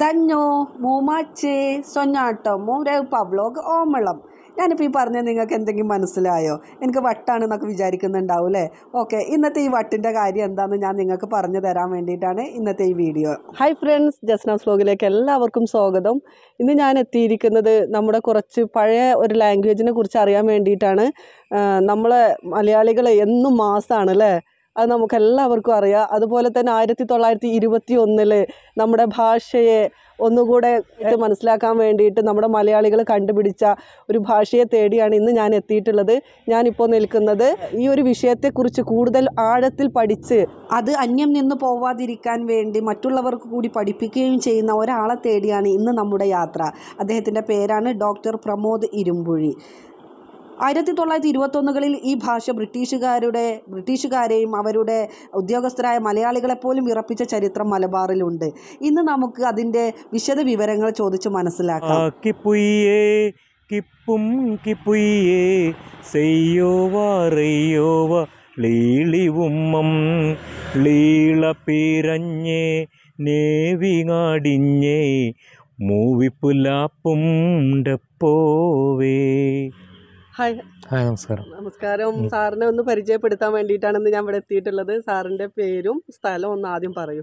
ദഞ്ഞോ മൂമാച്ചേ സൊഞ്ഞാട്ടോ മൂരവ് പബ്ലോഗ് ഓമളം ഞാനിപ്പോൾ ഈ പറഞ്ഞത് നിങ്ങൾക്ക് എന്തെങ്കിലും മനസ്സിലായോ എനിക്ക് വട്ടാണ് വിചാരിക്കുന്നുണ്ടാവും അല്ലേ ഓക്കെ ഇന്നത്തെ ഈ വട്ടിൻ്റെ കാര്യം എന്താണെന്ന് ഞാൻ നിങ്ങൾക്ക് പറഞ്ഞു തരാൻ വേണ്ടിയിട്ടാണ് ഇന്നത്തെ ഈ വീഡിയോ ഹൈ ഫ്രണ്ട്സ് ജസ്നാസ് ബ്ലോഗിലേക്ക് എല്ലാവർക്കും സ്വാഗതം ഇന്ന് ഞാൻ എത്തിയിരിക്കുന്നത് നമ്മുടെ കുറച്ച് പഴയ ഒരു ലാംഗ്വേജിനെ കുറിച്ച് അറിയാൻ വേണ്ടിയിട്ടാണ് നമ്മളെ മലയാളികൾ എന്നും മാസമാണ് അല്ലേ അത് നമുക്കെല്ലാവർക്കും അറിയാം അതുപോലെ തന്നെ ആയിരത്തി തൊള്ളായിരത്തി ഇരുപത്തി ഒന്നിൽ നമ്മുടെ ഭാഷയെ ഒന്നുകൂടെ മനസ്സിലാക്കാൻ വേണ്ടിയിട്ട് നമ്മുടെ മലയാളികൾ കണ്ടുപിടിച്ച ഒരു ഭാഷയെ തേടിയാണ് ഇന്ന് ഞാൻ എത്തിയിട്ടുള്ളത് ഞാനിപ്പോൾ നിൽക്കുന്നത് ഈ ഒരു വിഷയത്തെക്കുറിച്ച് കൂടുതൽ ആഴത്തിൽ പഠിച്ച് അത് അന്യം നിന്ന് പോവാതിരിക്കാൻ വേണ്ടി മറ്റുള്ളവർക്ക് കൂടി പഠിപ്പിക്കുകയും ചെയ്യുന്ന ഒരാളെ തേടിയാണ് ഇന്ന് നമ്മുടെ യാത്ര അദ്ദേഹത്തിൻ്റെ പേരാണ് ഡോക്ടർ പ്രമോദ് ഇരുമ്പുഴി ആയിരത്തി തൊള്ളായിരത്തി ഇരുപത്തൊന്നുകളിൽ ഈ ഭാഷ ബ്രിട്ടീഷുകാരുടെ ബ്രിട്ടീഷുകാരെയും അവരുടെ ഉദ്യോഗസ്ഥരായ മലയാളികളെപ്പോലും വിറപ്പിച്ച ചരിത്രം മലബാറിലുണ്ട് ഇന്ന് നമുക്ക് അതിൻ്റെ വിശദ വിവരങ്ങൾ ചോദിച്ച് മനസ്സിലാക്കാം കിപ്പും മൂവിപ്പുലാപ്പും സെയ്യോവ ലീള ഹായ് ഹായ് നമസ്കാരം നമസ്കാരം സാറിനെ ഒന്ന് പരിചയപ്പെടുത്താൻ വേണ്ടിയിട്ടാണ് ഞാൻ ഇവിടെ എത്തിയിട്ടുള്ളത് സാറിൻ്റെ പേരും സ്ഥലവും ഒന്ന് ആദ്യം പറയൂ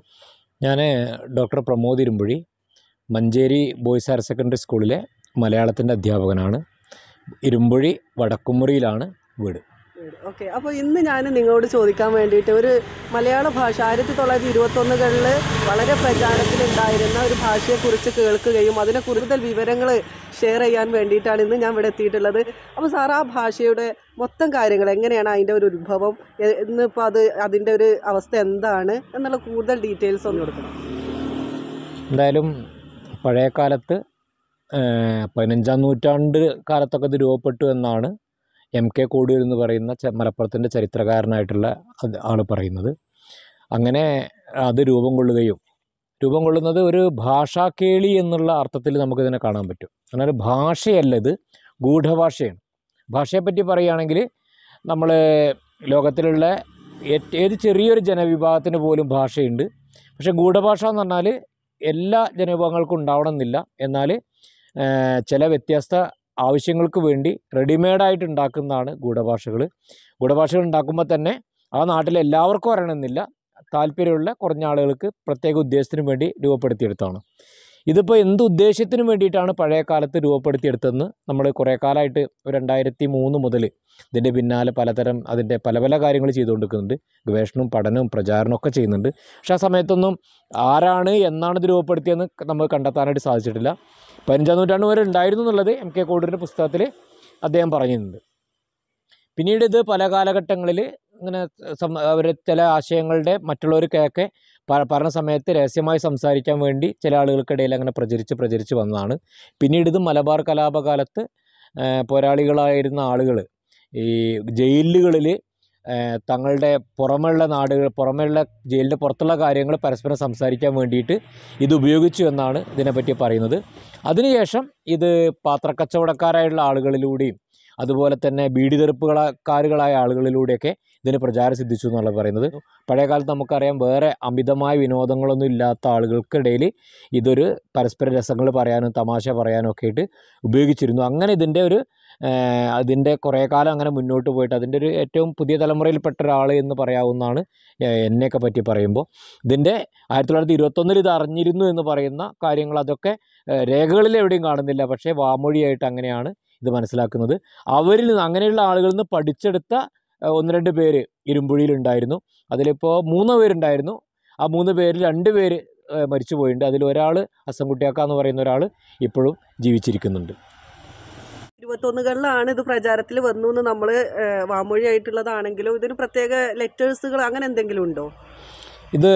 ഞാൻ doctor Pramod Irumbuzhi Manjeri boys higher secondary സ്കൂളിലെ മലയാളത്തിൻ്റെ അധ്യാപകനാണ് ഇരുമ്പുഴി വടക്കുമുറിയിലാണ് വീട് ഓക്കെ അപ്പോൾ ഇന്ന് ഞാൻ നിങ്ങളോട് ചോദിക്കാൻ വേണ്ടിയിട്ട് ഒരു മലയാള ഭാഷ ആയിരത്തി തൊള്ളായിരത്തി ഇരുപത്തൊന്നുകളിൽ വളരെ പ്രചാരത്തിലുണ്ടായിരുന്ന ഒരു ഭാഷയെക്കുറിച്ച് കേൾക്കുകയും അതിനെ കൂടുതൽ വിവരങ്ങൾ ഷെയർ ചെയ്യാൻ വേണ്ടിയിട്ടാണ് ഇന്ന് ഞാൻ ഇവിടെ എത്തിയിട്ടുള്ളത് അപ്പോൾ സാർ ആ ഭാഷയുടെ മൊത്തം കാര്യങ്ങൾ എങ്ങനെയാണ് അതിൻ്റെ ഒരു ഉത്ഭവം ഇന്നിപ്പോൾ അത് അതിൻ്റെ ഒരു അവസ്ഥ എന്താണ് എന്നുള്ള കൂടുതൽ ഡീറ്റെയിൽസ് ഒന്ന് കൊടുക്കണം എന്തായാലും പഴയ കാലത്ത് പതിനഞ്ചാം നൂറ്റാണ്ട് കാലത്തൊക്കെ ഇത് രൂപപ്പെട്ടു എന്നാണ് എം കെ കോടിയൂർ എന്ന് പറയുന്ന മലപ്പുറത്തിൻ്റെ ചരിത്രകാരനായിട്ടുള്ള ആൾ പറയുന്നത് അങ്ങനെ അത് രൂപം കൊള്ളുകയും രൂപം കൊള്ളുന്നത് ഒരു ഭാഷാക്കേളി എന്നുള്ള അർത്ഥത്തിൽ നമുക്കിതിനെ കാണാൻ പറ്റും അങ്ങനെ ഭാഷയല്ല ഇത് ഗൂഢഭാഷയാണ് ഭാഷയെപ്പറ്റി പറയുകയാണെങ്കിൽ നമ്മൾ ലോകത്തിലുള്ള ഏത് ചെറിയൊരു ജനവിഭാഗത്തിന് പോലും ഭാഷയുണ്ട് പക്ഷേ ഗൂഢഭാഷ എന്ന് പറഞ്ഞാൽ എല്ലാ ജനവിഭാഗങ്ങൾക്കും ഉണ്ടാവണമെന്നില്ല എന്നാൽ ചില വ്യത്യസ്ത ആവശ്യങ്ങൾക്ക് വേണ്ടി റെഡിമെയ്ഡായിട്ട് ഉണ്ടാക്കുന്നതാണ് ഗൂഢഭാഷകൾ ഗൂഢഭാഷകൾ ഉണ്ടാക്കുമ്പോൾ തന്നെ ആ നാട്ടിലെ എല്ലാവർക്കും അറിയണമെന്നില്ല താല്പര്യമുള്ള കുറഞ്ഞ ആളുകൾക്ക് പ്രത്യേക ഉദ്ദേശത്തിന് വേണ്ടി രൂപപ്പെടുത്തിയെടുത്തതാണ് ഇതിപ്പോൾ എന്ത് ഉദ്ദേശത്തിനും വേണ്ടിയിട്ടാണ് പഴയ കാലത്ത് രൂപപ്പെടുത്തിയെടുത്തതെന്ന് നമ്മൾ കുറേ കാലമായിട്ട് രണ്ടായിരത്തി മൂന്ന് മുതൽ ഇതിൻ്റെ പിന്നാലെ പലതരം അതിൻ്റെ പല പല കാര്യങ്ങൾ ചെയ്തുകൊണ്ടിരിക്കുന്നുണ്ട് ഗവേഷണവും പഠനവും പ്രചാരണവും ഒക്കെ ചെയ്യുന്നുണ്ട് പക്ഷേ ആ സമയത്തൊന്നും ആരാണ് എന്നാണ് ഇത് രൂപപ്പെടുത്തിയെന്ന് നമ്മൾ കണ്ടെത്താനായിട്ട് സാധിച്ചിട്ടില്ല പതിനഞ്ചാം നൂറ്റാണ്ട് വരെ ഉണ്ടായിരുന്നു എന്നുള്ളത് എം കെ കോഡൂരിൻ്റെ പുസ്തകത്തിൽ അദ്ദേഹം പറഞ്ഞിട്ടുണ്ട് പിന്നീട് ഇത് പല കാലഘട്ടങ്ങളിൽ ഇങ്ങനെ അവർ ചില ആശയങ്ങളുടെ മറ്റുള്ളവർക്കൊക്കെ പറഞ്ഞ സമയത്ത് രഹസ്യമായി സംസാരിക്കാൻ വേണ്ടി ചില ആളുകൾക്കിടയിൽ അങ്ങനെ പ്രചരിച്ച് പ്രചരിച്ച് വന്നതാണ് പിന്നീട് ഇത് മലബാർ കലാപകാലത്ത് പോരാളികളായിരുന്ന ആളുകൾ ഈ ജയിലുകളിൽ തങ്ങളുടെ പുറമുള്ള നാടുകൾ പുറമെയുള്ള ജയിലിൻ്റെ പുറത്തുള്ള കാര്യങ്ങൾ പരസ്പരം സംസാരിക്കാൻ വേണ്ടിയിട്ട് ഇത് ഉപയോഗിച്ചു എന്നാണ് ഇതിനെപ്പറ്റി പറയുന്നത് അതിനുശേഷം ഇത് പാത്രക്കച്ചവടക്കാരായുള്ള ആളുകളിലൂടെയും അതുപോലെ തന്നെ തെറുപ്പുകളക്കാരുകളായ ആളുകളിലൂടെയൊക്കെ ഇതിന് പ്രചാരം സിദ്ധിച്ചു എന്നാണ് പറയുന്നത് പഴയകാലത്ത് നമുക്കറിയാം വേറെ അമിതമായ വിനോദങ്ങളൊന്നും ഇല്ലാത്ത ആളുകൾക്കിടയിൽ ഇതൊരു പരസ്പര രസങ്ങൾ പറയാനും തമാശ പറയാനും ഒക്കെ ആയിട്ട് ഉപയോഗിച്ചിരുന്നു അങ്ങനെ ഇതിൻ്റെ ഒരു അതിൻ്റെ കുറേ കാലം അങ്ങനെ മുന്നോട്ട് പോയിട്ട് അതിൻ്റെ ഒരു ഏറ്റവും പുതിയ തലമുറയിൽപ്പെട്ട ഒരാൾ എന്ന് പറയാവുന്നതാണ് എന്നെയൊക്കെ പറ്റി പറയുമ്പോൾ ഇതിൻ്റെ ആയിരത്തി തൊള്ളായിരത്തി ഇരുപത്തൊന്നിൽ ഇത് അറിഞ്ഞിരുന്നു എന്ന് പറയുന്ന കാര്യങ്ങൾ അതൊക്കെ രേഖകളിൽ എവിടെയും കാണുന്നില്ല പക്ഷേ വാമൊഴിയായിട്ട് അങ്ങനെയാണ് ഇത് മനസ്സിലാക്കുന്നത് അവരിൽ നിന്ന് അങ്ങനെയുള്ള ആളുകളിൽ നിന്ന് പഠിച്ചെടുത്ത ഒന്ന് രണ്ട് പേര് ഇരുമ്പുഴിയിലുണ്ടായിരുന്നു അതിലിപ്പോൾ മൂന്ന് പേരുണ്ടായിരുന്നു ആ മൂന്ന് പേരിൽ രണ്ട് പേര് മരിച്ചു പോയിട്ടുണ്ട് അതിൽ ഒരാൾ അസംകുട്ടിയാക്ക എന്ന് പറയുന്ന ഒരാൾ ഇപ്പോഴും ജീവിച്ചിരിക്കുന്നുണ്ട് ഇരുപത്തൊന്നുകളിലാണ് ഇത് പ്രചാരത്തിൽ വന്നു എന്ന് നമ്മൾ ആയിട്ടുള്ളതാണെങ്കിലും ഇതിന് പ്രത്യേക ലെറ്റേഴ്സുകൾ അങ്ങനെ എന്തെങ്കിലും ഉണ്ടോ ഇത്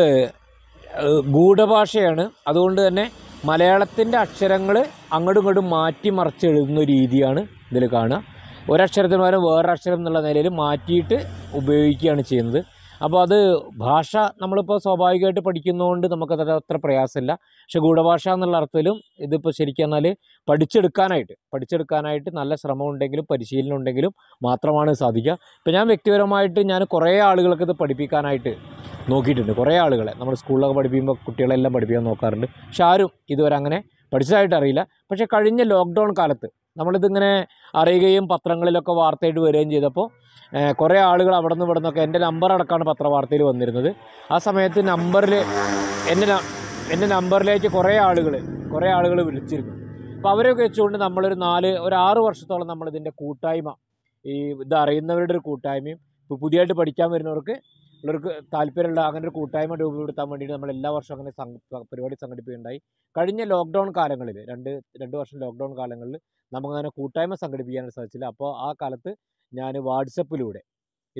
ഗൂഢഭാഷയാണ് അതുകൊണ്ട് തന്നെ മലയാളത്തിൻ്റെ അക്ഷരങ്ങൾ അങ്ങോട്ടും ഇങ്ങോട്ടും മാറ്റി മറിച്ച് എഴുതുന്ന രീതിയാണ് ഇതിൽ കാണുക ഒരക്ഷരത്തിന് പകരം വേറെ അക്ഷരം എന്നുള്ള നിലയിൽ മാറ്റിയിട്ട് ഉപയോഗിക്കുകയാണ് ചെയ്യുന്നത് അപ്പോൾ അത് ഭാഷ നമ്മളിപ്പോൾ സ്വാഭാവികമായിട്ട് പഠിക്കുന്നതുകൊണ്ട് നമുക്കത് അത്ര പ്രയാസമില്ല പക്ഷെ ഗൂഢഭാഷ എന്നുള്ള അർത്ഥത്തിലും ഇതിപ്പോൾ ശരിക്കും എന്നാൽ പഠിച്ചെടുക്കാനായിട്ട് പഠിച്ചെടുക്കാനായിട്ട് നല്ല ശ്രമം ഉണ്ടെങ്കിലും പരിശീലനം ഉണ്ടെങ്കിലും മാത്രമാണ് സാധിക്കുക ഇപ്പോൾ ഞാൻ വ്യക്തിപരമായിട്ട് ഞാൻ കുറേ ആളുകൾക്ക് ഇത് പഠിപ്പിക്കാനായിട്ട് നോക്കിയിട്ടുണ്ട് കുറേ ആളുകളെ നമ്മൾ സ്കൂളിലൊക്കെ പഠിപ്പിക്കുമ്പോൾ കുട്ടികളെല്ലാം പഠിപ്പിക്കാൻ നോക്കാറുണ്ട് പക്ഷെ ആരും ഇതുവരെ അങ്ങനെ പഠിച്ചതായിട്ട് അറിയില്ല പക്ഷേ കഴിഞ്ഞ ലോക്ക്ഡൗൺ കാലത്ത് നമ്മളിതിങ്ങനെ അറിയുകയും പത്രങ്ങളിലൊക്കെ വാർത്തയായിട്ട് വരികയും ചെയ്തപ്പോൾ കുറേ ആളുകൾ അവിടെ നിന്ന് ഇവിടെ നിന്നൊക്കെ എൻ്റെ നമ്പർ അടക്കമാണ് പത്രവാർത്തയിൽ വന്നിരുന്നത് ആ സമയത്ത് നമ്പറിൽ എൻ്റെ എൻ്റെ നമ്പറിലേക്ക് കുറേ ആളുകൾ കുറേ ആളുകൾ വിളിച്ചിരുന്നു അപ്പോൾ അവരൊക്കെ വെച്ചുകൊണ്ട് നമ്മളൊരു നാല് ഒരു ആറ് വർഷത്തോളം നമ്മളിതിൻ്റെ കൂട്ടായ്മ ഈ ഇത് അറിയുന്നവരുടെ ഒരു കൂട്ടായ്മയും ഇപ്പോൾ പുതിയതായിട്ട് പഠിക്കാൻ വരുന്നവർക്ക് ഉള്ളവർക്ക് താല്പര്യമുള്ള അങ്ങനെ ഒരു കൂട്ടായ്മ രൂപപ്പെടുത്താൻ വേണ്ടിയിട്ട് നമ്മൾ എല്ലാ വർഷവും അങ്ങനെ പരിപാടി സംഘടിപ്പിക്കുകയുണ്ടായി കഴിഞ്ഞ ലോക്ക്ഡൗൺ കാലങ്ങളിൽ രണ്ട് രണ്ട് വർഷം ലോക്ക്ഡൗൺ കാലങ്ങളിൽ നമുക്കങ്ങനെ കൂട്ടായ്മ സംഘടിപ്പിക്കാനായിട്ട് സാധിച്ചില്ല അപ്പോൾ ആ കാലത്ത് ഞാൻ വാട്സപ്പിലൂടെ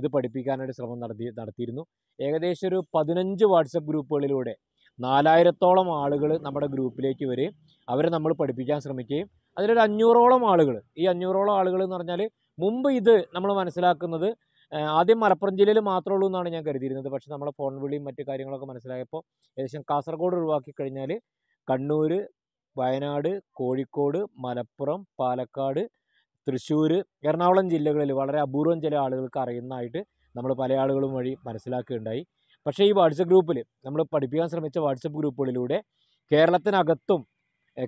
ഇത് പഠിപ്പിക്കാനായിട്ട് ശ്രമം നടത്തി നടത്തിയിരുന്നു ഏകദേശം ഒരു പതിനഞ്ച് വാട്സപ്പ് ഗ്രൂപ്പുകളിലൂടെ നാലായിരത്തോളം ആളുകൾ നമ്മുടെ ഗ്രൂപ്പിലേക്ക് വരികയും അവരെ നമ്മൾ പഠിപ്പിക്കാൻ ശ്രമിക്കുകയും അതിലൊരു അഞ്ഞൂറോളം ആളുകൾ ഈ അഞ്ഞൂറോളം ആളുകൾ എന്ന് പറഞ്ഞാൽ മുമ്പ് ഇത് നമ്മൾ മനസ്സിലാക്കുന്നത് ആദ്യം മലപ്പുറം ജില്ലയിൽ മാത്രമേ ഉള്ളൂ എന്നാണ് ഞാൻ കരുതിയിരുന്നത് പക്ഷേ നമ്മളെ ഫോൺ വിളിയും മറ്റു കാര്യങ്ങളൊക്കെ മനസ്സിലായപ്പോൾ ഏകദേശം കാസർഗോഡ് ഒഴിവാക്കി കഴിഞ്ഞാൽ കണ്ണൂർ വയനാട് കോഴിക്കോട് മലപ്പുറം പാലക്കാട് തൃശ്ശൂർ എറണാകുളം ജില്ലകളിൽ വളരെ അപൂർവം ചില ആളുകൾക്ക് അറിയുന്നതായിട്ട് നമ്മൾ പല ആളുകളും വഴി മനസ്സിലാക്കുകയുണ്ടായി പക്ഷേ ഈ വാട്സപ്പ് ഗ്രൂപ്പിൽ നമ്മൾ പഠിപ്പിക്കാൻ ശ്രമിച്ച വാട്സപ്പ് ഗ്രൂപ്പുകളിലൂടെ കേരളത്തിനകത്തും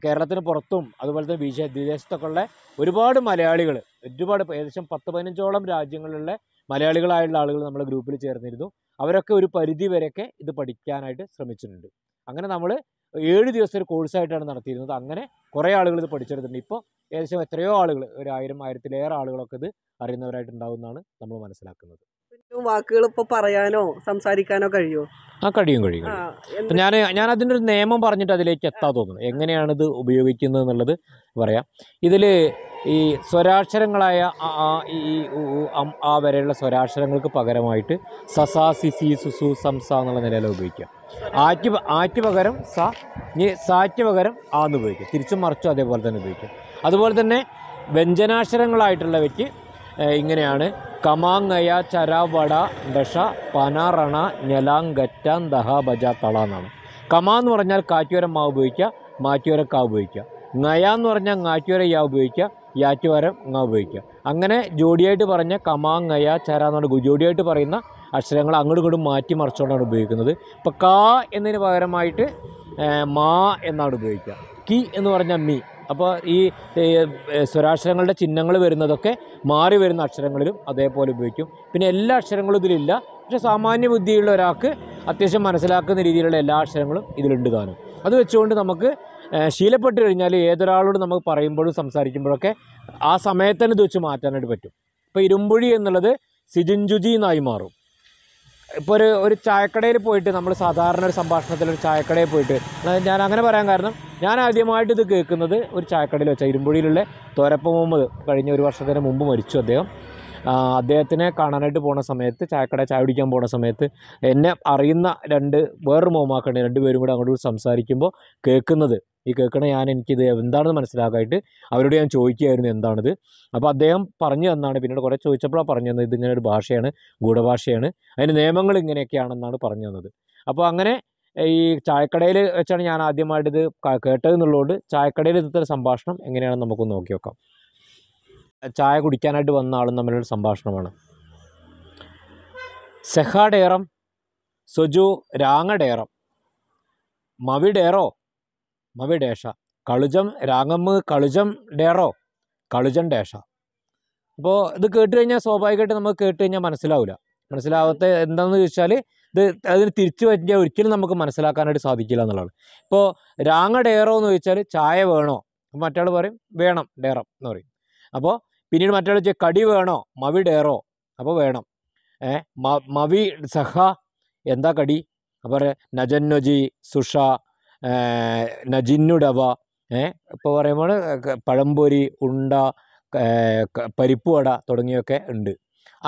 കേരളത്തിന് പുറത്തും അതുപോലെ തന്നെ വിദേശത്തൊക്കെ ഉള്ള ഒരുപാട് മലയാളികൾ ഒരുപാട് ഏകദേശം പത്ത് പതിനഞ്ചോളം രാജ്യങ്ങളിലുള്ള മലയാളികളായുള്ള ആളുകൾ നമ്മുടെ ഗ്രൂപ്പിൽ ചേർന്നിരുന്നു അവരൊക്കെ ഒരു പരിധി വരെയൊക്കെ ഇത് പഠിക്കാനായിട്ട് ശ്രമിച്ചിട്ടുണ്ട് അങ്ങനെ നമ്മൾ ഏഴ് ദിവസത്തെ ഒരു കോഴ്സായിട്ടാണ് നടത്തിയിരുന്നത് അങ്ങനെ കുറേ ആളുകൾ ഇത് പഠിച്ചെടുത്തിട്ടുണ്ട് ഇപ്പോൾ ഏകദേശം എത്രയോ ആളുകൾ ഒരു ആയിരം ആയിരത്തിലേറെ ആളുകളൊക്കെ ഇത് അറിയുന്നവരായിട്ടുണ്ടാവുമെന്നാണ് നമ്മൾ മനസ്സിലാക്കുന്നത് വാക്കുകൾ ഇപ്പൊ പറയാനോ സംസാരിക്കാനോ കഴിയുമോ ആ കഴിയും കഴിയും ഞാൻ ഞാൻ അതിൻ്റെ ഒരു നിയമം പറഞ്ഞിട്ട് അതിലേക്ക് എത്താൻ തോന്നുന്നു എങ്ങനെയാണിത് ഉപയോഗിക്കുന്നത് എന്നുള്ളത് പറയാം ഇതിൽ ഈ സ്വരാക്ഷരങ്ങളായ ഈ ആ വരെയുള്ള സ്വരാക്ഷരങ്ങൾക്ക് പകരമായിട്ട് സസാ സിസി സുസു സംസ എന്നുള്ള നിലയിൽ ഉപയോഗിക്കാം ആറ്റ് ആറ്റ് പകരം സ സാറ്റ് പകരം ആ എന്ന് ഉപയോഗിക്കുക തിരിച്ചും മറിച്ചും അതേപോലെ തന്നെ ഉപയോഗിക്കാം അതുപോലെ തന്നെ വ്യഞ്ജനാക്ഷരങ്ങളായിട്ടുള്ളവയ്ക്ക് ഇങ്ങനെയാണ് കമാങ്ങയ ചരാവട ദശ പനാറണ ഞലാങ്കറ്റ ദഹ ബജ തള എന്നാണ് കമാ എന്ന് പറഞ്ഞാൽ കാറ്റുവരം മാവ് ഉപയോഗിക്കുക മാറ്റുവരക്കാ കാ ഉപയോഗിക്കുക നയ എന്ന് പറഞ്ഞാൽ ഞാറ്റുവര യാ ഉപയോഗിക്കുക യാറ്റുവരം ഞാ ഉപയോഗിക്കുക അങ്ങനെ ജോഡിയായിട്ട് പറഞ്ഞ കമാങ്ങയ ചര എന്നാണ് ജോഡിയായിട്ട് പറയുന്ന അക്ഷരങ്ങൾ അങ്ങോട്ടും ഇങ്ങോട്ടും മാറ്റി മറിച്ചുകൊണ്ടാണ് ഉപയോഗിക്കുന്നത് ഇപ്പം കാ എന്നതിന് പകരമായിട്ട് മാ എന്നാണ് ഉപയോഗിക്കുക കി എന്ന് പറഞ്ഞാൽ മീ അപ്പോൾ ഈ സ്വരാക്ഷരങ്ങളുടെ ചിഹ്നങ്ങൾ വരുന്നതൊക്കെ മാറി വരുന്ന അക്ഷരങ്ങളിലും അതേപോലെ ഉപയോഗിക്കും പിന്നെ എല്ലാ അക്ഷരങ്ങളും ഇതിലില്ല പക്ഷേ സാമാന്യ ബുദ്ധിയുള്ള ഒരാൾക്ക് അത്യാവശ്യം മനസ്സിലാക്കുന്ന രീതിയിലുള്ള എല്ലാ അക്ഷരങ്ങളും ഇതിലുണ്ട് താനും അത് വെച്ചുകൊണ്ട് നമുക്ക് ശീലപ്പെട്ട് കഴിഞ്ഞാൽ ഏതൊരാളോട് നമുക്ക് പറയുമ്പോഴും സംസാരിക്കുമ്പോഴൊക്കെ ആ സമയത്തന്നെ ഇത് വെച്ച് മാറ്റാനായിട്ട് പറ്റും ഇപ്പോൾ ഇരുമ്പുഴി എന്നുള്ളത് സിജിൻജുജി എന്നായി മാറും ഇപ്പോൾ ഒരു ഒരു ചായക്കടയിൽ പോയിട്ട് നമ്മൾ സാധാരണ ഒരു സംഭാഷണത്തിൽ ഒരു ചായക്കടയിൽ പോയിട്ട് ഞാൻ അങ്ങനെ പറയാൻ കാരണം ഞാൻ ആദ്യമായിട്ട് ഇത് കേൾക്കുന്നത് ഒരു ചായക്കടയിൽ വെച്ചാൽ ഇരുമ്പുഴയിലുള്ള തോരപ്പ മുഹമ്മദ് കഴിഞ്ഞ ഒരു വർഷത്തിന് മുമ്പ് മരിച്ചു അദ്ദേഹം അദ്ദേഹത്തിനെ കാണാനായിട്ട് പോണ സമയത്ത് ചായക്കട ചായ കുടിക്കാൻ പോണ സമയത്ത് എന്നെ അറിയുന്ന രണ്ട് വേറൊരു മോമാക്കണ്ട് രണ്ടുപേരും കൂടെ അങ്ങോട്ട് സംസാരിക്കുമ്പോൾ കേൾക്കുന്നത് ഈ കേൾക്കണ ഞാൻ എനിക്കിത് എന്താണെന്ന് മനസ്സിലാക്കായിട്ട് അവരോട് ഞാൻ ചോദിക്കുകയായിരുന്നു എന്താണിത് അപ്പോൾ അദ്ദേഹം പറഞ്ഞു തന്നാണ് പിന്നീട് കുറേ ചോദിച്ചപ്പോഴാണ് പറഞ്ഞു തന്നത് ഇതിങ്ങനെ ഒരു ഭാഷയാണ് ഗൂഢഭാഷയാണ് അതിന് നിയമങ്ങൾ ഇങ്ങനെയൊക്കെയാണെന്നാണ് പറഞ്ഞു തന്നത് അപ്പോൾ അങ്ങനെ ഈ ചായക്കടയിൽ വെച്ചാണ് ഞാൻ ആദ്യമായിട്ട് ഇത് ചായക്കടയിൽ ഇത്തരം സംഭാഷണം എങ്ങനെയാണെന്ന് നമുക്കൊന്ന് നോക്കി നോക്കാം ചായ കുടിക്കാനായിട്ട് വന്ന ആളും തമ്മിലുള്ള സംഭാഷണമാണ് സെഹ ഡേറം സൊജു രാങ്ങ ഡേറം മവി ഡേറോ മവി ഡേഷ കളുജം രാങ്ങമ്മ് കളുജം ഡേറോ കളുജൻ ഡേഷ അപ്പോൾ ഇത് കേട്ട് കഴിഞ്ഞാൽ സ്വാഭാവികമായിട്ട് നമുക്ക് കേട്ട് കഴിഞ്ഞാൽ മനസ്സിലാവില്ല മനസ്സിലാവാത്ത എന്താണെന്ന് ചോദിച്ചാൽ ഇത് അതിന് തിരിച്ചു പറ്റിയാൽ ഒരിക്കലും നമുക്ക് മനസ്സിലാക്കാനായിട്ട് സാധിക്കില്ല എന്നുള്ളതാണ് ഇപ്പോൾ രാങ്ങ ഡേറോ എന്ന് ചോദിച്ചാൽ ചായ വേണോ മറ്റാൾ പറയും വേണം ഡേറം എന്ന് പറയും അപ്പോൾ പിന്നീട് മറ്റൊരാൾ കടി വേണോ മവി ഡേറോ അപ്പോൾ വേണം ഏ മവി സഹ എന്താ കടി അപ്പോൾ നജന്നൊജി സുഷ നജിന്നുടവ ഏ ഇപ്പോൾ പറയുമ്പോൾ പഴംപൊരി ഉണ്ട പരിപ്പ് വട തുടങ്ങിയൊക്കെ ഉണ്ട്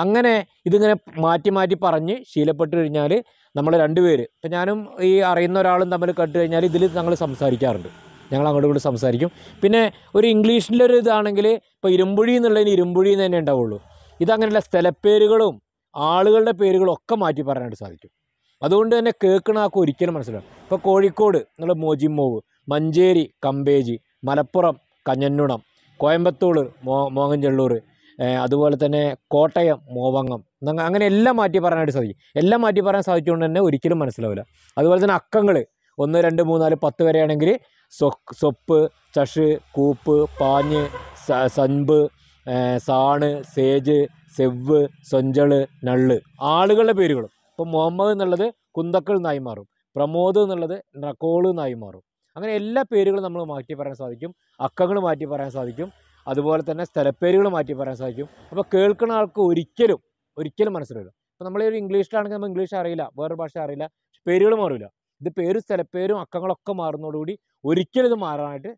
അങ്ങനെ ഇതിങ്ങനെ മാറ്റി മാറ്റി പറഞ്ഞ് ശീലപ്പെട്ട് കഴിഞ്ഞാൽ നമ്മൾ രണ്ടുപേർ ഇപ്പം ഞാനും ഈ അറിയുന്ന ഒരാളും തമ്മിൽ കണ്ടു കഴിഞ്ഞാൽ ഇതിൽ ഞങ്ങൾ സംസാരിക്കാറുണ്ട് ഞങ്ങൾ അങ്ങോട്ട് കൂടി സംസാരിക്കും പിന്നെ ഒരു ഇംഗ്ലീഷിൻ്റെ ഒരു ഇതാണെങ്കിൽ ഇപ്പോൾ ഇരുമ്പുഴി എന്നുള്ളതിന് ഇരുമ്പുഴി എന്ന് തന്നെ ഉണ്ടാവുള്ളൂ ഇതങ്ങനെയുള്ള സ്ഥലപ്പേരുകളും ആളുകളുടെ പേരുകളും ഒക്കെ മാറ്റി പറയാനായിട്ട് സാധിക്കും അതുകൊണ്ട് തന്നെ കേൾക്കണ ആൾക്ക് ഒരിക്കലും മനസ്സിലാവും ഇപ്പോൾ കോഴിക്കോട് എന്നുള്ള മോജിമോവ് മഞ്ചേരി കമ്പേജി മലപ്പുറം കഞ്ഞന്നുണം കോയമ്പത്തൂർ മോ മോഹൻചള്ളൂർ അതുപോലെ തന്നെ കോട്ടയം മോവങ്ങം അങ്ങനെ എല്ലാം മാറ്റി പറയാനായിട്ട് സാധിക്കും എല്ലാം മാറ്റി പറയാൻ സാധിച്ചുകൊണ്ട് തന്നെ ഒരിക്കലും മനസ്സിലാവില്ല അതുപോലെ തന്നെ അക്കങ്ങൾ ഒന്ന് രണ്ട് മൂന്ന് നാല് പത്ത് വരെയാണെങ്കിൽ സൊപ്പ് ചഷ് കൂപ്പ് പാഞ്ഞ് സൻപ് സാണ് സേജ് സെവ് സൊഞ്ചൾ നള്ള് ആളുകളുടെ പേരുകളും ഇപ്പം മുഹമ്മദ് എന്നുള്ളത് കുന്തക്കൾ എന്നായി മാറും പ്രമോദ് എന്നുള്ളത് നക്കോൾ എന്നായി മാറും അങ്ങനെ എല്ലാ പേരുകളും നമ്മൾ മാറ്റി പറയാൻ സാധിക്കും അക്കങ്ങൾ മാറ്റി പറയാൻ സാധിക്കും അതുപോലെ തന്നെ സ്ഥലപ്പേരുകൾ മാറ്റി പറയാൻ സാധിക്കും അപ്പോൾ കേൾക്കുന്ന ആൾക്ക് ഒരിക്കലും ഒരിക്കലും മനസ്സിലാവില്ല ഇപ്പോൾ നമ്മൾ ഒരു ഇംഗ്ലീഷിലാണെങ്കിൽ നമ്മൾ ഇംഗ്ലീഷ് അറിയില്ല വേറൊരു ഭാഷ അറിയില്ല പേരുകൾ മാറില്ല ഇത് പേരും സ്ഥലപ്പേരും അക്കങ്ങളൊക്കെ മാറുന്നതോടുകൂടി ഒരിക്കലും ഇത് മാറാനായിട്ട്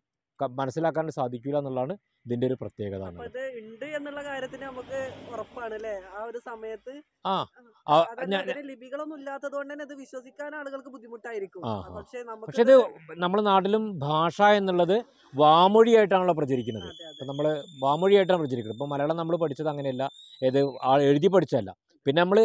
മനസ്സിലാക്കാൻ സാധിക്കില്ല എന്നുള്ളതാണ് ഇതിന്റെ ഒരു പ്രത്യേകത ഉണ്ട് എന്നുള്ള നമുക്ക് ഉറപ്പാണ് ആ ഒരു സമയത്ത് ആ തന്നെ വിശ്വസിക്കാൻ ആളുകൾക്ക് ബുദ്ധിമുട്ടായിരിക്കും പക്ഷേ പക്ഷെ ഇത് നമ്മുടെ നാട്ടിലും ഭാഷ എന്നുള്ളത് വാമൊഴിയായിട്ടാണല്ലോ പ്രചരിക്കുന്നത് ഇപ്പം നമ്മൾ വാമൊഴിയായിട്ടാണ് പ്രചരിക്കുന്നത് ഇപ്പം മലയാളം നമ്മൾ പഠിച്ചത് അങ്ങനെയല്ല ഏത് എഴുതി പഠിച്ചതല്ല പിന്നെ നമ്മൾ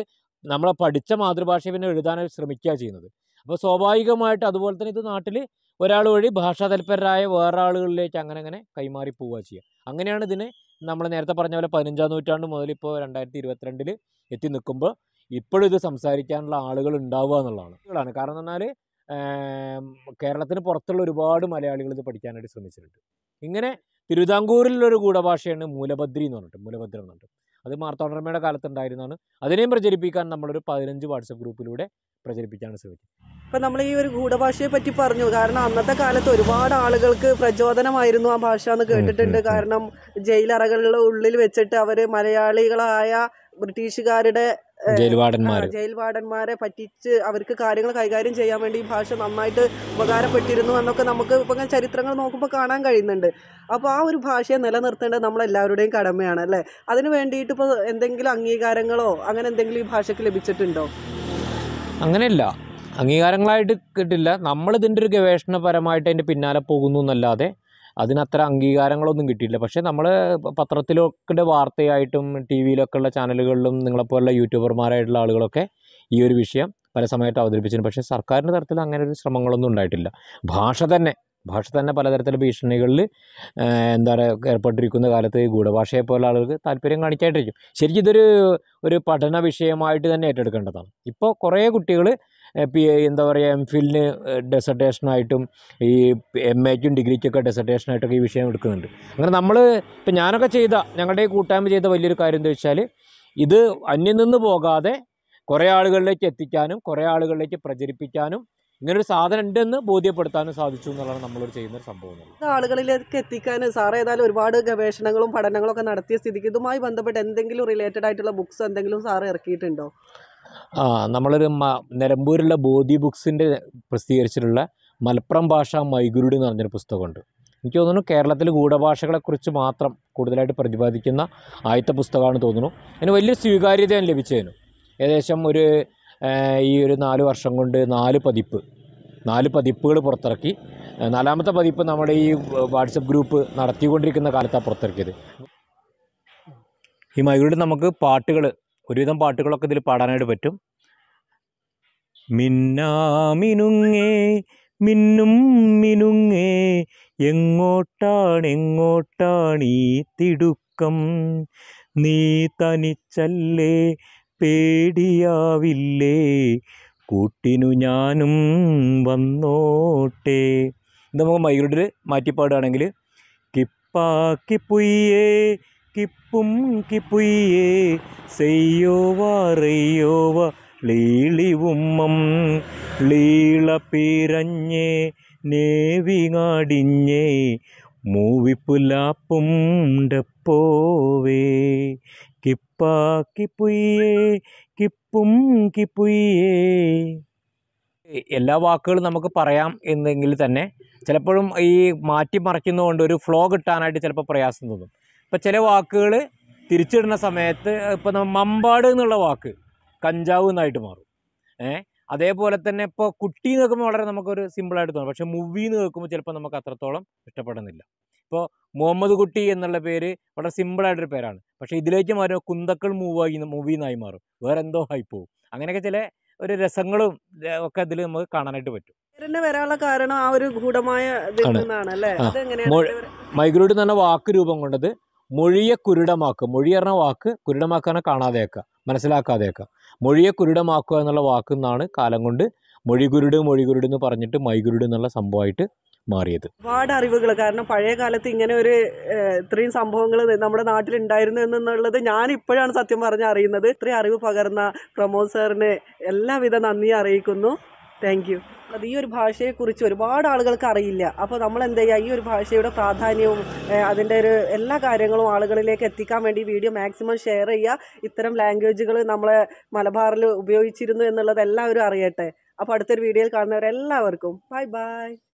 നമ്മളെ പഠിച്ച മാതൃഭാഷയെ പിന്നെ എഴുതാനായി ശ്രമിക്കുക ചെയ്യുന്നത് അപ്പോൾ സ്വാഭാവികമായിട്ട് അതുപോലെ തന്നെ ഇത് നാട്ടിൽ ഒരാൾ വഴി ഭാഷാ തൽപരരായ വേറെ ആളുകളിലേക്ക് അങ്ങനെ അങ്ങനെ കൈമാറി പോവുക ചെയ്യുക അങ്ങനെയാണ് ഇതിന് നമ്മൾ നേരത്തെ പറഞ്ഞ പോലെ പതിനഞ്ചാം നൂറ്റാണ്ട് മുതൽ ഇപ്പോൾ രണ്ടായിരത്തി ഇരുപത്തിരണ്ടിൽ എത്തി നിൽക്കുമ്പോൾ ഇപ്പോഴും ഇത് സംസാരിക്കാനുള്ള ആളുകൾ ഉണ്ടാവുക എന്നുള്ളതാണ് കാരണം എന്നാൽ കേരളത്തിന് പുറത്തുള്ള ഒരുപാട് മലയാളികൾ ഇത് പഠിക്കാനായിട്ട് ശ്രമിച്ചിട്ടുണ്ട് ഇങ്ങനെ തിരുവിതാംകൂറിലുള്ളൊരു ഒരു ഗൂഢഭാഷയാണ് മൂലഭദ്രി എന്ന് പറഞ്ഞിട്ട് മൂലഭദ്രം എന്ന് പറഞ്ഞിട്ട് അത് മാർത്തോണ്ടർമയുടെ കാലത്തുണ്ടായിരുന്നതാണ് അതിനെയും പ്രചരിപ്പിക്കാൻ നമ്മളൊരു പതിനഞ്ച് വാട്സപ്പ് ഗ്രൂപ്പിലൂടെ പ്രചരിപ്പിക്കാനാണ് ശ്രമിക്കുന്നത് ഇപ്പം നമ്മൾ ഈ ഒരു ഗൂഢഭാഷയെ പറ്റി പറഞ്ഞു കാരണം അന്നത്തെ കാലത്ത് ഒരുപാട് ആളുകൾക്ക് പ്രചോദനമായിരുന്നു ആ ഭാഷ എന്ന് കേട്ടിട്ടുണ്ട് കാരണം ജയിലറകളുടെ ഉള്ളിൽ വെച്ചിട്ട് അവർ മലയാളികളായ ബ്രിട്ടീഷുകാരുടെ ജയിൽ വാർഡന്മാരെ പറ്റിച്ച് അവർക്ക് കാര്യങ്ങൾ കൈകാര്യം ചെയ്യാൻ വേണ്ടി ഈ ഭാഷ നന്നായിട്ട് ഉപകാരപ്പെട്ടിരുന്നു എന്നൊക്കെ നമുക്ക് ഇപ്പം ചരിത്രങ്ങൾ നോക്കുമ്പോൾ കാണാൻ കഴിയുന്നുണ്ട് അപ്പോൾ ആ ഒരു ഭാഷയെ നിലനിർത്തേണ്ടത് നമ്മളെല്ലാവരുടെയും കടമയാണ് അല്ലേ അതിന് വേണ്ടിയിട്ട് ഇപ്പോൾ എന്തെങ്കിലും അംഗീകാരങ്ങളോ അങ്ങനെ എന്തെങ്കിലും ഈ ഭാഷയ്ക്ക് ലഭിച്ചിട്ടുണ്ടോ അങ്ങനെയല്ല അംഗീകാരങ്ങളായിട്ട് കിട്ടില്ല നമ്മളിതിൻ്റെ ഒരു ഗവേഷണപരമായിട്ട് അതിൻ്റെ പിന്നാലെ പോകുന്നു എന്നല്ലാതെ അതിനത്ര അംഗീകാരങ്ങളൊന്നും കിട്ടിയിട്ടില്ല പക്ഷേ നമ്മൾ പത്രത്തിലൊക്കെ വാർത്തയായിട്ടും ടി വിയിലൊക്കെ ഉള്ള ചാനലുകളിലും നിങ്ങളെപ്പോലുള്ള യൂട്യൂബർമാരായിട്ടുള്ള ആളുകളൊക്കെ ഈ ഒരു വിഷയം പല സമയത്ത് അവതരിപ്പിച്ചിട്ടുണ്ട് പക്ഷേ സർക്കാരിൻ്റെ തരത്തിൽ അങ്ങനെ ഒരു ശ്രമങ്ങളൊന്നും ഉണ്ടായിട്ടില്ല ഭാഷ തന്നെ ഭാഷ തന്നെ പലതരത്തിലുള്ള ഭീഷണികളിൽ എന്താ പറയുക ഏർപ്പെട്ടിരിക്കുന്ന കാലത്ത് ഗൂഢഭാഷയെ പോലെ ആളുകൾക്ക് താല്പര്യം കാണിക്കായിട്ടിരിക്കും ശരിക്കും ഇതൊരു ഒരു പഠന വിഷയമായിട്ട് തന്നെ ഏറ്റെടുക്കേണ്ടതാണ് ഇപ്പോൾ കുറേ കുട്ടികൾ പി എന്താ പറയുക എം ഫിലിന് ഡെസർട്ടേഷനായിട്ടും ഈ എം എക്കും ഡിഗ്രിക്കൊക്കെ ഡെസർട്ടേഷനായിട്ടൊക്കെ ഈ വിഷയം എടുക്കുന്നുണ്ട് അങ്ങനെ നമ്മൾ ഇപ്പം ഞാനൊക്കെ ചെയ്ത ഞങ്ങളുടെ ഈ കൂട്ടായ്മ ചെയ്ത വലിയൊരു കാര്യം എന്താ വെച്ചാൽ ഇത് അന്യം നിന്ന് പോകാതെ കുറേ ആളുകളിലേക്ക് എത്തിക്കാനും കുറേ ആളുകളിലേക്ക് പ്രചരിപ്പിക്കാനും ഇങ്ങനൊരു സാധനം ഉണ്ടെന്ന് ബോധ്യപ്പെടുത്താനും സാധിച്ചു എന്നുള്ളതാണ് നമ്മളോട് ചെയ്യുന്ന സംഭവം ആളുകളിലേക്ക് എത്തിക്കാൻ സാർ ഏതായാലും ഒരുപാട് ഗവേഷണങ്ങളും പഠനങ്ങളും ഒക്കെ നടത്തിയ സ്ഥിതിക്ക് ഇതുമായി ബന്ധപ്പെട്ട് എന്തെങ്കിലും റിലേറ്റഡ് ആയിട്ടുള്ള ബുക്സ് എന്തെങ്കിലും സാർ ഇറക്കിയിട്ടുണ്ടോ നമ്മളൊരു മ നിലമ്പൂരിലുള്ള ബോധി ബുക്സിൻ്റെ പ്രസിദ്ധീകരിച്ചിട്ടുള്ള മലപ്പുറം ഭാഷ മൈഗുരുടി എന്ന് പറഞ്ഞൊരു പുസ്തകമുണ്ട് എനിക്ക് തോന്നുന്നു കേരളത്തിലെ ഗൂഢഭാഷകളെക്കുറിച്ച് മാത്രം കൂടുതലായിട്ട് പ്രതിപാദിക്കുന്ന ആദ്യത്തെ പുസ്തകമാണ് തോന്നുന്നു അതിന് വലിയ സ്വീകാര്യതയാണ് ലഭിച്ചതിനു ഏകദേശം ഒരു ഈ ഒരു നാല് വർഷം കൊണ്ട് നാല് പതിപ്പ് നാല് പതിപ്പുകൾ പുറത്തിറക്കി നാലാമത്തെ പതിപ്പ് നമ്മുടെ ഈ വാട്സപ്പ് ഗ്രൂപ്പ് നടത്തിക്കൊണ്ടിരിക്കുന്ന കാലത്താണ് പുറത്തിറക്കിയത് ഈ മൈഗുരുടി നമുക്ക് പാട്ടുകൾ ഒരുവിധം പാട്ടുകളൊക്കെ ഇതിൽ പാടാനായിട്ട് പറ്റും മിന്നാമിനുങ്ങേ മിന്നും മിനുങ്ങേ എങ്ങോട്ടാണ് എങ്ങോട്ടാണ് ഈ തിടുക്കം നീ തനിച്ചല്ലേ പേടിയാവില്ലേ കൂട്ടിനു ഞാനും വന്നോട്ടെ ഇത് നമുക്ക് മൈഗ്രൂഡിൽ മാറ്റിപ്പാടുകയാണെങ്കിൽ കിപ്പാക്കിപ്പുയ്യേ കിപ്പും കിപ്പുയേ செய்யோவா ரெய்யோவ ലീളി ലീള പീരഞ്ഞേ നേവിങ്ങാടിഞ്ഞേ മൂവിപ്പുലാപ്പും ഡപ്പോവേ കിപ്പാ കിപ്പും കിപ്പുയേ എല്ലാ വാക്കുകളും നമുക്ക് പറയാം എന്നെങ്കിൽ തന്നെ ചിലപ്പോഴും ഈ മാറ്റി ഒരു ഫ്ലോ കിട്ടാനായിട്ട് ചിലപ്പോൾ പ്രയാസം തോന്നും ഇപ്പം ചില വാക്കുകൾ തിരിച്ചിടുന്ന സമയത്ത് ഇപ്പം നമ്മൾ മമ്പാട് എന്നുള്ള വാക്ക് കഞ്ചാവ് എന്നായിട്ട് മാറും ഏ അതേപോലെ തന്നെ ഇപ്പോൾ കുട്ടി എന്ന് കേൾക്കുമ്പോൾ വളരെ നമുക്കൊരു സിമ്പിളായിട്ട് തോന്നും പക്ഷേ മൂവി എന്ന് കേൾക്കുമ്പോൾ ചിലപ്പോൾ നമുക്ക് അത്രത്തോളം ഇഷ്ടപ്പെടുന്നില്ല ഇപ്പോൾ മുഹമ്മദ് കുട്ടി എന്നുള്ള പേര് വളരെ സിമ്പിളായിട്ടൊരു പേരാണ് പക്ഷേ ഇതിലേക്ക് മാറും കുന്തക്കൾ മൂവായി മൂവി എന്നായി മാറും വേറെ എന്തോ പോവും അങ്ങനെയൊക്കെ ചില ഒരു രസങ്ങളും ഒക്കെ ഇതിൽ നമുക്ക് കാണാനായിട്ട് പറ്റും വരാനുള്ള കാരണം ആ ഒരു മൈഗ്രൂട്ട് എന്ന് പറഞ്ഞ വാക്ക് രൂപം കൊണ്ടത് മൊഴിയെ കുരുടമാക്കുക മൊഴി എന്ന വാക്ക് കുരുടമാക്കാനെ കാണാതെയൊക്കെ മനസ്സിലാക്കാതെയൊക്കെ മൊഴിയെ കുരുടമാക്കുക എന്നുള്ള വാക്ക് നിന്നാണ് കാലം കൊണ്ട് മൊഴികുരുട് മൊഴികുരുട് എന്ന് പറഞ്ഞിട്ട് മൈകുരുട് എന്നുള്ള സംഭവമായിട്ട് മാറിയത് ഒരുപാട് അറിവുകൾ കാരണം പഴയ കാലത്ത് ഇങ്ങനെ ഒരു ഇത്രയും സംഭവങ്ങൾ നമ്മുടെ നാട്ടിൽ ഉണ്ടായിരുന്നു എന്നുള്ളത് ഞാൻ ഇപ്പോഴാണ് സത്യം പറഞ്ഞ് അറിയുന്നത് ഇത്രയും അറിവ് പകർന്ന പ്രമോദ് സാറിന് എല്ലാവിധ നന്ദി അറിയിക്കുന്നു താങ്ക് യു അത് ഈ ഒരു ഭാഷയെക്കുറിച്ച് ഒരുപാട് ആളുകൾക്ക് അറിയില്ല അപ്പോൾ നമ്മൾ എന്ത് ചെയ്യുക ഈ ഒരു ഭാഷയുടെ പ്രാധാന്യവും അതിൻ്റെ ഒരു എല്ലാ കാര്യങ്ങളും ആളുകളിലേക്ക് എത്തിക്കാൻ വേണ്ടി വീഡിയോ മാക്സിമം ഷെയർ ചെയ്യുക ഇത്തരം ലാംഗ്വേജുകൾ നമ്മളെ മലബാറിൽ ഉപയോഗിച്ചിരുന്നു എന്നുള്ളത് എല്ലാവരും അറിയട്ടെ അപ്പോൾ അടുത്തൊരു വീഡിയോയിൽ കാണുന്നവരെല്ലാവർക്കും ബൈ ബൈ